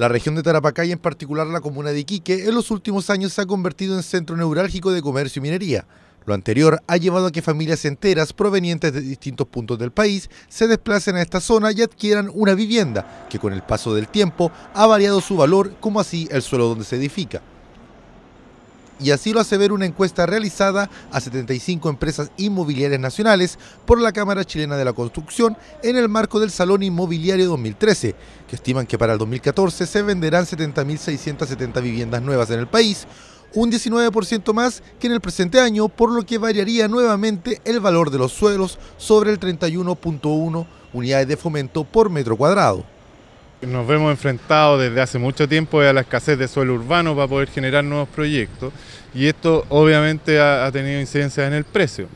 La región de y en particular la comuna de Iquique, en los últimos años se ha convertido en centro neurálgico de comercio y minería. Lo anterior ha llevado a que familias enteras provenientes de distintos puntos del país se desplacen a esta zona y adquieran una vivienda que con el paso del tiempo ha variado su valor como así el suelo donde se edifica y así lo hace ver una encuesta realizada a 75 empresas inmobiliarias nacionales por la Cámara Chilena de la Construcción en el marco del Salón Inmobiliario 2013, que estiman que para el 2014 se venderán 70.670 viviendas nuevas en el país, un 19% más que en el presente año, por lo que variaría nuevamente el valor de los suelos sobre el 31.1 unidades de fomento por metro cuadrado. Nos vemos enfrentados desde hace mucho tiempo a la escasez de suelo urbano para poder generar nuevos proyectos y esto obviamente ha, tenido incidencias en el precio.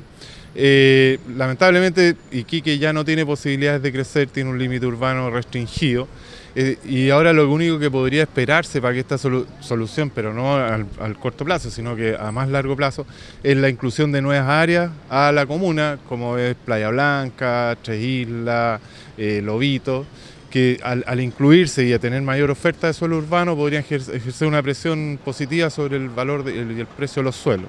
Eh, lamentablemente Iquique ya no tiene posibilidades de crecer, tiene un límite urbano restringido eh, y ahora lo único que podría esperarse para que esta solución, pero no al, corto plazo, sino que a más largo plazo, es la inclusión de nuevas áreas a la comuna, como es Playa Blanca, Tres Islas, eh, Lobito que al, incluirse y a tener mayor oferta de suelo urbano podrían ejercer una presión positiva sobre el valor y el, precio de los suelos.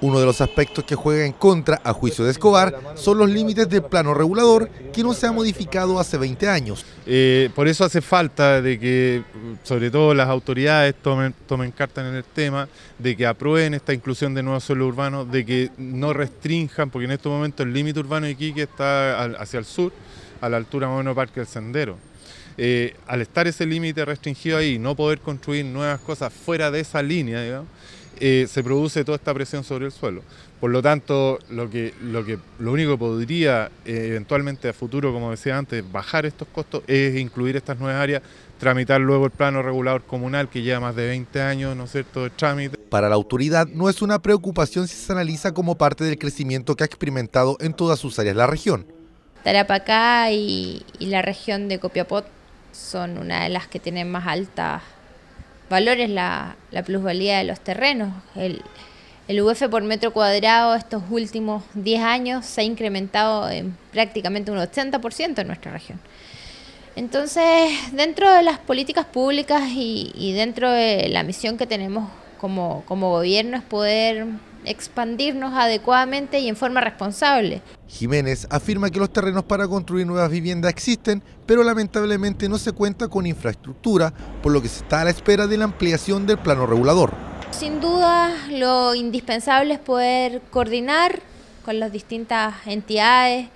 Uno de los aspectos que juega en contra, a juicio de Escobar, son los límites del plano regulador que no se ha modificado hace 20 años. Eh, por eso hace falta de que, sobre todo, las autoridades tomen, tomen carta en el tema, de que aprueben esta inclusión de nuevos suelos urbanos, de que no restrinjan, porque en este momento el límite urbano de Quique está hacia el sur, a la altura de Parque del Sendero. Eh, al estar ese límite restringido ahí, no poder construir nuevas cosas fuera de esa línea, eh, se produce toda esta presión sobre el suelo. Por lo tanto, lo, que, lo, que, lo único que podría eh, eventualmente a futuro, como decía antes, bajar estos costos es incluir estas nuevas áreas, tramitar luego el plano regulador comunal que lleva más de 20 años, ¿no es cierto?, de trámite. Para la autoridad no es una preocupación si se analiza como parte del crecimiento que ha experimentado en todas sus áreas la región. Tarapacá y, y la región de Copiapó son una de las que tienen más altos valores, la, plusvalía de los terrenos. El, el UF por metro cuadrado estos últimos 10 años se ha incrementado en prácticamente un 80% en nuestra región. Entonces, dentro de las políticas públicas y, y dentro de la misión que tenemos como, como gobierno es poder expandirnos adecuadamente y en forma responsable. Jiménez afirma que los terrenos para construir nuevas viviendas existen, pero lamentablemente no se cuenta con infraestructura, por lo que se está a la espera de la ampliación del plano regulador. Sin duda, lo indispensable es poder coordinar con las distintas entidades.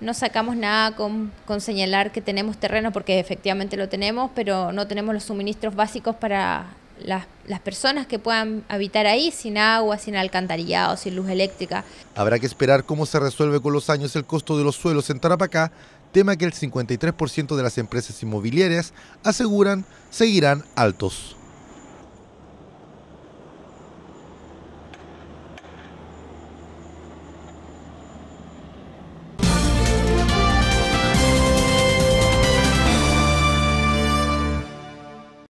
No sacamos nada con, con señalar que tenemos terreno, porque efectivamente lo tenemos, pero no tenemos los suministros básicos para las, personas que puedan habitar ahí sin agua, sin alcantarillado, sin luz eléctrica. Habrá que esperar cómo se resuelve con los años el costo de los suelos en Tarapacá, tema que el 53% de las empresas inmobiliarias aseguran seguirán altos.